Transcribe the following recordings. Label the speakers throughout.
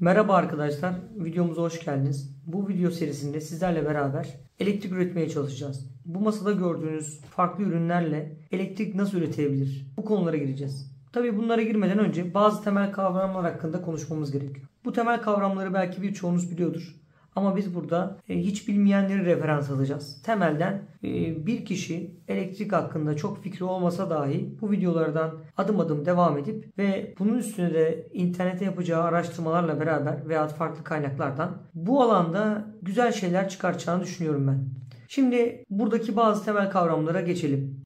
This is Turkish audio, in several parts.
Speaker 1: Merhaba arkadaşlar, videomuza hoş geldiniz. Bu video serisinde sizlerle beraber elektrik üretmeye çalışacağız. Bu masada gördüğünüz farklı ürünlerle elektrik nasıl üretebilir? Bu konulara gireceğiz. Tabi bunlara girmeden önce bazı temel kavramlar hakkında konuşmamız gerekiyor. Bu temel kavramları belki birçoğunuz biliyordur. Ama biz burada e, hiç bilmeyenleri referans alacağız. Temelden e, bir kişi elektrik hakkında çok fikri olmasa dahi bu videolardan adım adım devam edip ve bunun üstüne de internete yapacağı araştırmalarla beraber veya farklı kaynaklardan bu alanda güzel şeyler çıkaracağını düşünüyorum ben. Şimdi buradaki bazı temel kavramlara geçelim.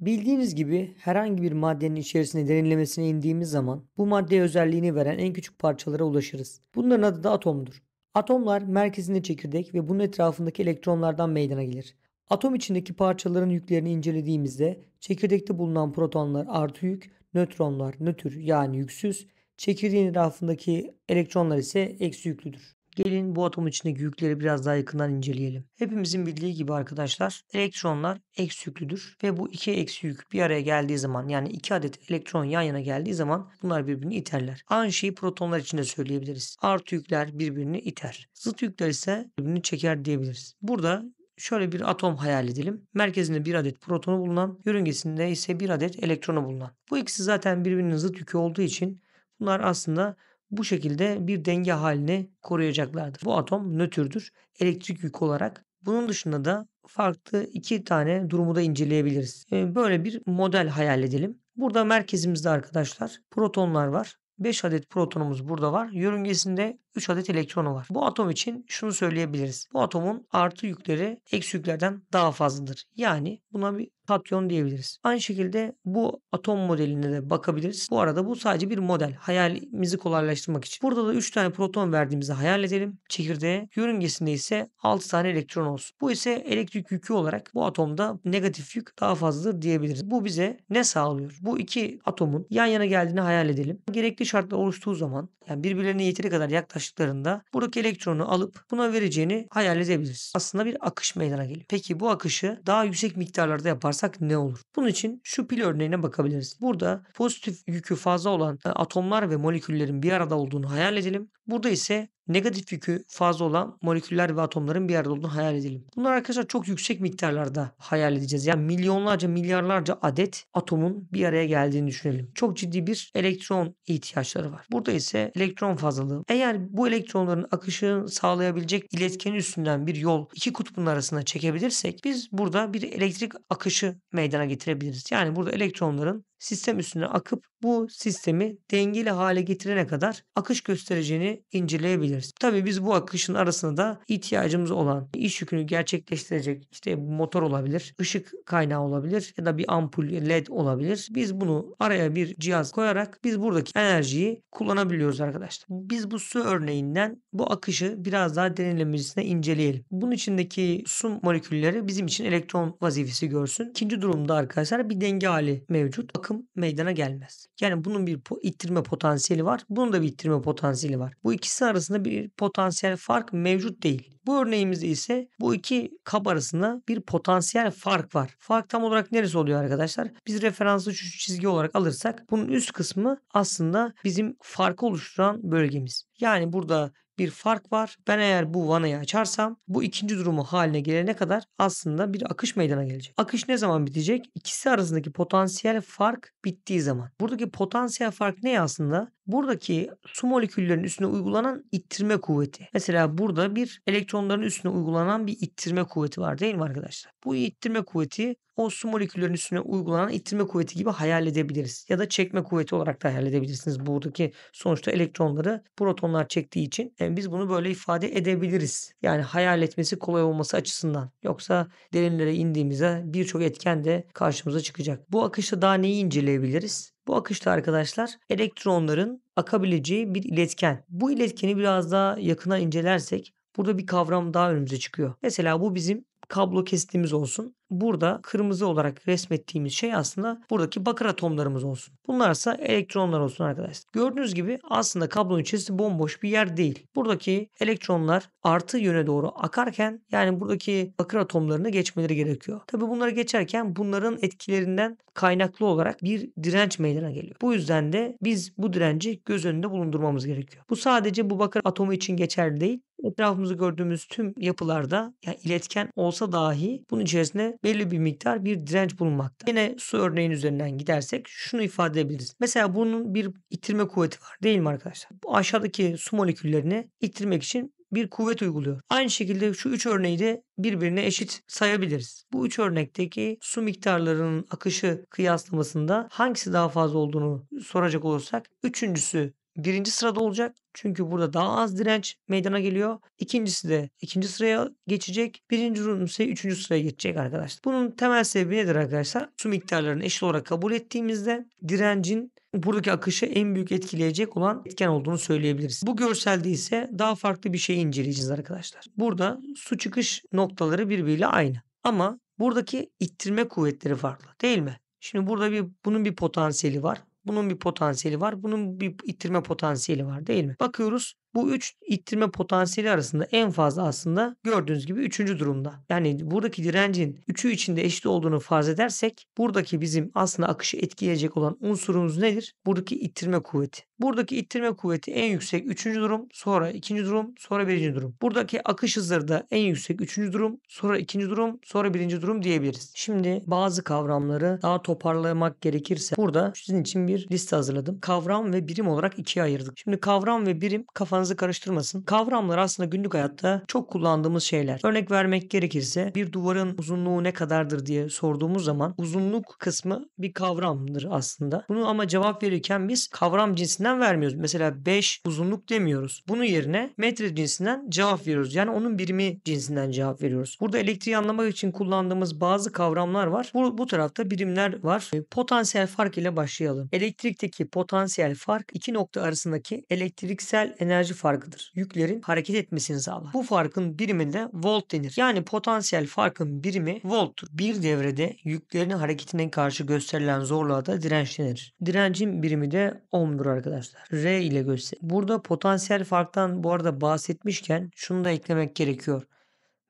Speaker 1: Bildiğiniz gibi herhangi bir maddenin içerisine derinlemesine indiğimiz zaman bu maddeye özelliğini veren en küçük parçalara ulaşırız. Bunların adı da atomdur. Atomlar merkezinde çekirdek ve bunun etrafındaki elektronlardan meydana gelir. Atom içindeki parçaların yüklerini incelediğimizde çekirdekte bulunan protonlar artı yük, nötronlar nötr yani yüksüz, çekirdeğin etrafındaki elektronlar ise eksi yüklüdür. Gelin bu atom içindeki yükleri biraz daha yakından inceleyelim. Hepimizin bildiği gibi arkadaşlar elektronlar eksi yüklüdür ve bu iki eksi yük bir araya geldiği zaman yani iki adet elektron yan yana geldiği zaman bunlar birbirini iterler. Aynı şeyi protonlar için de söyleyebiliriz. Artı yükler birbirini iter. Zıt yükler ise birbirini çeker diyebiliriz. Burada Şöyle bir atom hayal edelim. Merkezinde bir adet protonu bulunan, yörüngesinde ise bir adet elektronu bulunan. Bu ikisi zaten birbirinin zıt yükü olduğu için bunlar aslında bu şekilde bir denge halini koruyacaklardır. Bu atom nötrdür elektrik yük olarak. Bunun dışında da farklı iki tane durumu da inceleyebiliriz. Ee, böyle bir model hayal edelim. Burada merkezimizde arkadaşlar protonlar var. 5 adet protonumuz burada var. Yörüngesinde 3 adet elektronu var. Bu atom için şunu söyleyebiliriz. Bu atomun artı yükleri eksi yüklerden daha fazladır. Yani buna bir katyon diyebiliriz. Aynı şekilde bu atom modeline de bakabiliriz. Bu arada bu sadece bir model. Hayalimizi kolaylaştırmak için. Burada da 3 tane proton verdiğimizi hayal edelim. Çekirdeğe. Yörüngesinde ise 6 tane elektron olsun. Bu ise elektrik yükü olarak bu atomda negatif yük daha fazladır diyebiliriz. Bu bize ne sağlıyor? Bu iki atomun yan yana geldiğini hayal edelim. Gerekli şartlar oluştuğu zaman yani birbirlerine yeteri kadar yaklaştığında, kaşıklarında buradaki elektronu alıp buna vereceğini hayal edebiliriz. Aslında bir akış meydana geliyor. Peki bu akışı daha yüksek miktarlarda yaparsak ne olur? Bunun için şu pil örneğine bakabiliriz. Burada pozitif yükü fazla olan e, atomlar ve moleküllerin bir arada olduğunu hayal edelim. Burada ise negatif yükü fazla olan moleküller ve atomların bir arada olduğunu hayal edelim. Bunlar arkadaşlar çok yüksek miktarlarda hayal edeceğiz. Yani milyonlarca milyarlarca adet atomun bir araya geldiğini düşünelim. Çok ciddi bir elektron ihtiyaçları var. Burada ise elektron fazlalığı. Eğer bu elektronların akışını sağlayabilecek iletken üstünden bir yol iki kutbun arasında çekebilirsek biz burada bir elektrik akışı meydana getirebiliriz. Yani burada elektronların sistem üstüne akıp bu sistemi dengeli hale getirene kadar akış göstereceğini inceleyebiliriz. Tabii biz bu akışın arasına da ihtiyacımız olan iş yükünü gerçekleştirecek işte motor olabilir, ışık kaynağı olabilir ya da bir ampul led olabilir. Biz bunu araya bir cihaz koyarak biz buradaki enerjiyi kullanabiliyoruz arkadaşlar. Biz bu su örneğinden bu akışı biraz daha derinlemesine inceleyelim. Bunun içindeki su molekülleri bizim için elektron vazifesi görsün. İkinci durumda arkadaşlar bir denge hali mevcut. Akış akım meydana gelmez. Yani bunun bir po- ittirme potansiyeli var. Bunun da bir ittirme potansiyeli var. Bu ikisi arasında bir potansiyel fark mevcut değil. Bu örneğimizde ise bu iki kap arasında bir potansiyel fark var. Fark tam olarak neresi oluyor arkadaşlar? Biz referanslı şu çizgi olarak alırsak bunun üst kısmı aslında bizim farkı oluşturan bölgemiz. Yani burada bir fark var. Ben eğer bu vanayı açarsam bu ikinci durumu haline gelene kadar aslında bir akış meydana gelecek. Akış ne zaman bitecek? İkisi arasındaki potansiyel fark bittiği zaman. Buradaki potansiyel fark ne aslında? Buradaki su moleküllerinin üstüne uygulanan ittirme kuvveti. Mesela burada bir elektronların üstüne uygulanan bir ittirme kuvveti var değil mi arkadaşlar? Bu ittirme kuvveti o su moleküllerin üstüne uygulanan ittirme kuvveti gibi hayal edebiliriz. Ya da çekme kuvveti olarak da hayal edebilirsiniz. Buradaki sonuçta elektronları protonlar çektiği için yani e, biz bunu böyle ifade edebiliriz. Yani hayal etmesi kolay olması açısından. Yoksa derinlere indiğimizde birçok etken de karşımıza çıkacak. Bu akışta daha neyi inceleyebiliriz? Bu akışta arkadaşlar elektronların akabileceği bir iletken. Bu iletkeni biraz daha yakına incelersek burada bir kavram daha önümüze çıkıyor. Mesela bu bizim kablo kestiğimiz olsun. Burada kırmızı olarak resmettiğimiz şey aslında buradaki bakır atomlarımız olsun. Bunlarsa elektronlar olsun arkadaşlar. Gördüğünüz gibi aslında kablonun içerisi bomboş bir yer değil. Buradaki elektronlar artı yöne doğru akarken yani buradaki bakır atomlarını geçmeleri gerekiyor. Tabi bunları geçerken bunların etkilerinden kaynaklı olarak bir direnç meydana geliyor. Bu yüzden de biz bu direnci göz önünde bulundurmamız gerekiyor. Bu sadece bu bakır atomu için geçerli değil etrafımızı gördüğümüz tüm yapılarda yani iletken olsa dahi bunun içerisinde üzerinde belli bir miktar bir direnç bulunmakta. Yine su örneğin üzerinden gidersek şunu ifade edebiliriz. Mesela bunun bir itirme kuvveti var değil mi arkadaşlar? Bu aşağıdaki su moleküllerini itirmek için bir kuvvet uyguluyor. Aynı şekilde şu üç örneği de birbirine eşit sayabiliriz. Bu üç örnekteki su miktarlarının akışı kıyaslamasında hangisi daha fazla olduğunu soracak olursak üçüncüsü birinci sırada olacak. Çünkü burada daha az direnç meydana geliyor. İkincisi de ikinci sıraya geçecek. Birinci durum ise üçüncü sıraya geçecek arkadaşlar. Bunun temel sebebi nedir arkadaşlar? Su miktarlarını eşit olarak kabul ettiğimizde direncin buradaki akışı en büyük etkileyecek olan etken olduğunu söyleyebiliriz. Bu görselde ise daha farklı bir şey inceleyeceğiz arkadaşlar. Burada su çıkış noktaları birbiriyle aynı. Ama buradaki ittirme kuvvetleri farklı değil mi? Şimdi burada bir bunun bir potansiyeli var. Bunun bir potansiyeli var. Bunun bir ittirme potansiyeli var değil mi? Bakıyoruz bu üç ittirme potansiyeli arasında en fazla aslında gördüğünüz gibi üçüncü durumda. Yani buradaki direncin üçü içinde eşit olduğunu farz edersek buradaki bizim aslında akışı etkileyecek olan unsurumuz nedir? Buradaki ittirme kuvveti. Buradaki ittirme kuvveti en yüksek üçüncü durum, sonra ikinci durum, sonra birinci durum. Buradaki akış hızları da en yüksek üçüncü durum, sonra ikinci durum, sonra birinci durum diyebiliriz. Şimdi bazı kavramları daha toparlamak gerekirse burada sizin için bir liste hazırladım. Kavram ve birim olarak ikiye ayırdık. Şimdi kavram ve birim kafanızda kafanızı karıştırmasın. Kavramlar aslında günlük hayatta çok kullandığımız şeyler. Örnek vermek gerekirse bir duvarın uzunluğu ne kadardır diye sorduğumuz zaman uzunluk kısmı bir kavramdır aslında. Bunu ama cevap verirken biz kavram cinsinden vermiyoruz. Mesela 5 uzunluk demiyoruz. Bunun yerine metre cinsinden cevap veriyoruz. Yani onun birimi cinsinden cevap veriyoruz. Burada elektriği anlamak için kullandığımız bazı kavramlar var. Bu, bu tarafta birimler var. E, potansiyel fark ile başlayalım. Elektrikteki potansiyel fark iki nokta arasındaki elektriksel enerji enerji farkıdır. Yüklerin hareket etmesini sağlar. Bu farkın biriminde volt denir. Yani potansiyel farkın birimi volttur. Bir devrede yüklerin hareketine karşı gösterilen zorluğa da direnç denir. Direncin birimi de ohm'dur arkadaşlar. R ile göster. Burada potansiyel farktan bu arada bahsetmişken şunu da eklemek gerekiyor.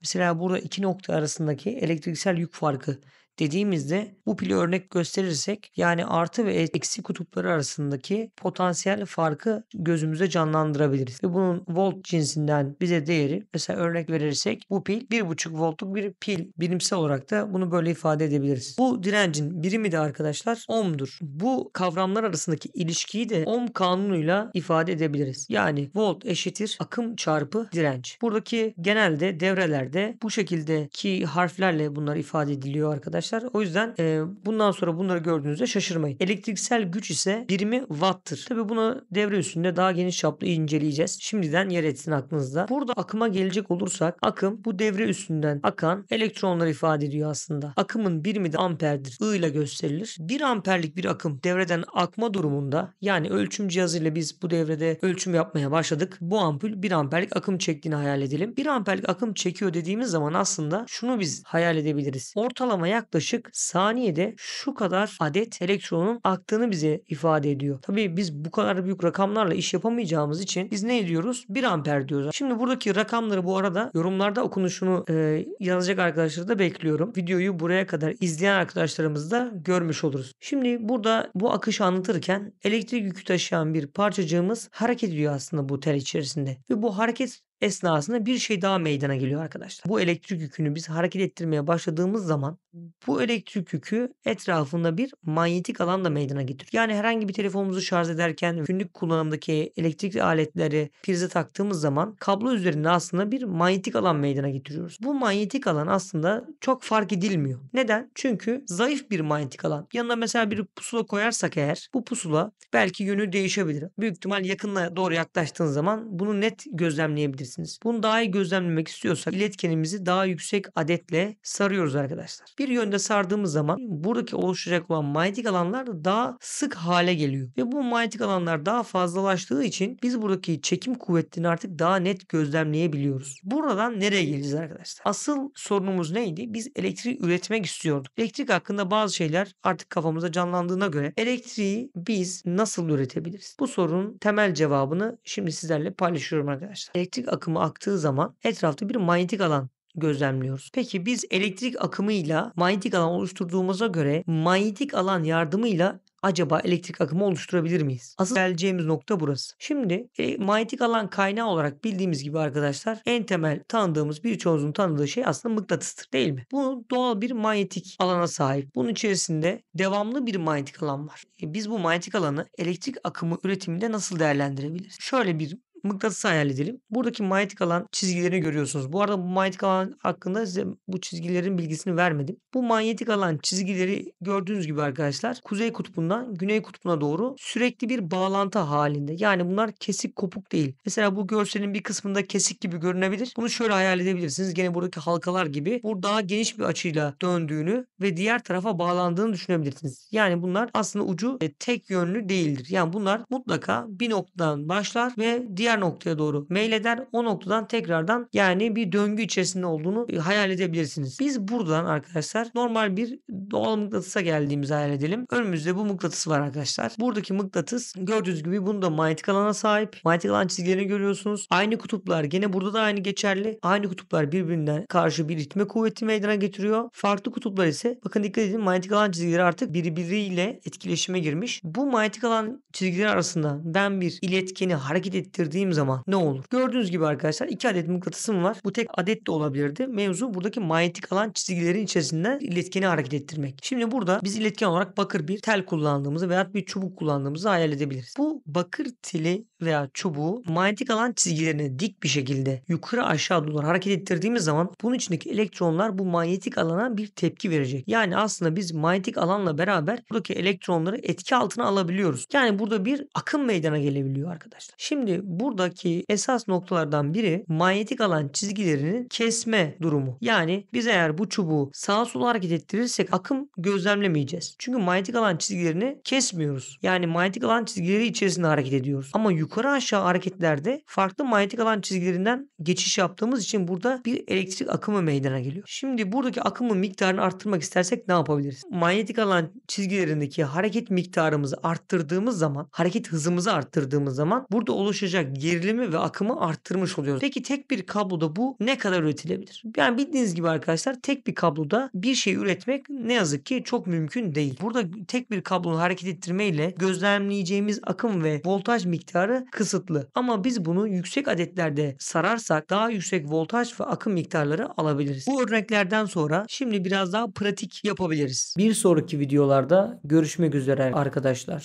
Speaker 1: Mesela burada iki nokta arasındaki elektriksel yük farkı dediğimizde bu pili örnek gösterirsek yani artı ve eksi kutupları arasındaki potansiyel farkı gözümüze canlandırabiliriz. Ve bunun volt cinsinden bize değeri mesela örnek verirsek bu pil 1.5 voltluk bir pil. Bilimsel olarak da bunu böyle ifade edebiliriz. Bu direncin birimi de arkadaşlar ohm'dur. Bu kavramlar arasındaki ilişkiyi de ohm kanunuyla ifade edebiliriz. Yani volt eşittir akım çarpı direnç. Buradaki genelde devrelerde bu şekildeki harflerle bunlar ifade ediliyor arkadaşlar arkadaşlar. O yüzden e, bundan sonra bunları gördüğünüzde şaşırmayın. Elektriksel güç ise birimi watt'tır. Tabi bunu devre üstünde daha geniş çaplı inceleyeceğiz. Şimdiden yer etsin aklınızda. Burada akıma gelecek olursak akım bu devre üstünden akan elektronları ifade ediyor aslında. Akımın birimi de amperdir. I ile gösterilir. 1 amperlik bir akım devreden akma durumunda yani ölçüm cihazıyla biz bu devrede ölçüm yapmaya başladık. Bu ampul 1 amperlik akım çektiğini hayal edelim. 1 amperlik akım çekiyor dediğimiz zaman aslında şunu biz hayal edebiliriz. Ortalama yaklaşık yaklaşık saniyede şu kadar adet elektronun aktığını bize ifade ediyor. Tabii biz bu kadar büyük rakamlarla iş yapamayacağımız için biz ne ediyoruz? 1 amper diyoruz. Şimdi buradaki rakamları bu arada yorumlarda okunuşunu e, yazacak arkadaşları da bekliyorum. Videoyu buraya kadar izleyen arkadaşlarımız da görmüş oluruz. Şimdi burada bu akışı anlatırken elektrik yükü taşıyan bir parçacığımız hareket ediyor aslında bu tel içerisinde. Ve bu hareket esnasında bir şey daha meydana geliyor arkadaşlar. Bu elektrik yükünü biz hareket ettirmeye başladığımız zaman bu elektrik yükü etrafında bir manyetik alan da meydana getiriyor. Yani herhangi bir telefonumuzu şarj ederken günlük kullanımdaki elektrikli aletleri prize taktığımız zaman kablo üzerinde aslında bir manyetik alan meydana getiriyoruz. Bu manyetik alan aslında çok fark edilmiyor. Neden? Çünkü zayıf bir manyetik alan. Yanına mesela bir pusula koyarsak eğer bu pusula belki yönü değişebilir. Büyük ihtimal yakınla doğru yaklaştığın zaman bunu net gözlemleyebilirsin yapabilirsiniz. Bunu daha iyi gözlemlemek istiyorsak iletkenimizi daha yüksek adetle sarıyoruz arkadaşlar. Bir yönde sardığımız zaman buradaki oluşacak olan manyetik alanlar daha sık hale geliyor. Ve bu manyetik alanlar daha fazlalaştığı için biz buradaki çekim kuvvetini artık daha net gözlemleyebiliyoruz. Buradan nereye geleceğiz arkadaşlar? Asıl sorunumuz neydi? Biz elektriği üretmek istiyorduk. Elektrik hakkında bazı şeyler artık kafamıza canlandığına göre elektriği biz nasıl üretebiliriz? Bu sorunun temel cevabını şimdi sizlerle paylaşıyorum arkadaşlar. Elektrik akımı aktığı zaman etrafta bir manyetik alan gözlemliyoruz. Peki biz elektrik akımıyla manyetik alan oluşturduğumuza göre manyetik alan yardımıyla acaba elektrik akımı oluşturabilir miyiz? Asıl geleceğimiz nokta burası. Şimdi e, manyetik alan kaynağı olarak bildiğimiz gibi arkadaşlar en temel tanıdığımız birçoğumuzun tanıdığı şey aslında mıknatıstır değil mi? Bu doğal bir manyetik alana sahip. Bunun içerisinde devamlı bir manyetik alan var. E, biz bu manyetik alanı elektrik akımı üretiminde nasıl değerlendirebiliriz? Şöyle bir mıknatısı hayal edelim. Buradaki manyetik alan çizgilerini görüyorsunuz. Bu arada bu manyetik alan hakkında size bu çizgilerin bilgisini vermedim. Bu manyetik alan çizgileri gördüğünüz gibi arkadaşlar kuzey kutbundan güney kutbuna doğru sürekli bir bağlantı halinde. Yani bunlar kesik kopuk değil. Mesela bu görselin bir kısmında kesik gibi görünebilir. Bunu şöyle hayal edebilirsiniz. Gene buradaki halkalar gibi. Bu daha geniş bir açıyla döndüğünü ve diğer tarafa bağlandığını düşünebilirsiniz. Yani bunlar aslında ucu e, tek yönlü değildir. Yani bunlar mutlaka bir noktadan başlar ve diğer diğer noktaya doğru meyleder. O noktadan tekrardan yani bir döngü içerisinde olduğunu e, hayal edebilirsiniz. Biz buradan arkadaşlar normal bir doğal mıknatısa geldiğimizi hayal edelim. Önümüzde bu mıknatıs var arkadaşlar. Buradaki mıknatıs gördüğünüz gibi bunu manyetik alana sahip. Manyetik alan çizgilerini görüyorsunuz. Aynı kutuplar gene burada da aynı geçerli. Aynı kutuplar birbirinden karşı bir itme kuvveti meydana getiriyor. Farklı kutuplar ise bakın dikkat edin manyetik alan çizgileri artık birbiriyle etkileşime girmiş. Bu manyetik alan çizgileri arasında ben bir iletkeni hareket ettirdiğim dediğim zaman ne olur? Gördüğünüz gibi arkadaşlar iki adet mıknatısım var. Bu tek adet de olabilirdi. Mevzu buradaki manyetik alan çizgilerin içerisinden iletkeni hareket ettirmek. Şimdi burada biz iletken olarak bakır bir tel kullandığımızı veya bir çubuk kullandığımızı hayal edebiliriz. Bu bakır teli veya çubuğu manyetik alan çizgilerini dik bir şekilde yukarı aşağı doğru hareket ettirdiğimiz zaman bunun içindeki elektronlar bu manyetik alana bir tepki verecek. Yani aslında biz manyetik alanla beraber buradaki elektronları etki altına alabiliyoruz. Yani burada bir akım meydana gelebiliyor arkadaşlar. Şimdi bu buradaki esas noktalardan biri manyetik alan çizgilerinin kesme durumu. Yani biz eğer bu çubuğu sağa sola hareket ettirirsek akım gözlemlemeyeceğiz. Çünkü manyetik alan çizgilerini kesmiyoruz. Yani manyetik alan çizgileri içerisinde hareket ediyoruz. Ama yukarı aşağı hareketlerde farklı manyetik alan çizgilerinden geçiş yaptığımız için burada bir elektrik akımı meydana geliyor. Şimdi buradaki akımın miktarını arttırmak istersek ne yapabiliriz? Manyetik alan çizgilerindeki hareket miktarımızı arttırdığımız zaman, hareket hızımızı arttırdığımız zaman burada oluşacak gerilimi ve akımı arttırmış oluyoruz. Peki tek bir kabloda bu ne kadar üretilebilir? Yani bildiğiniz gibi arkadaşlar tek bir kabloda bir şey üretmek ne yazık ki çok mümkün değil. Burada tek bir kablonun hareket ettirmeyle gözlemleyeceğimiz akım ve voltaj miktarı kısıtlı. Ama biz bunu yüksek adetlerde sararsak daha yüksek voltaj ve akım miktarları alabiliriz. Bu örneklerden sonra şimdi biraz daha pratik yapabiliriz. Bir sonraki videolarda görüşmek üzere arkadaşlar.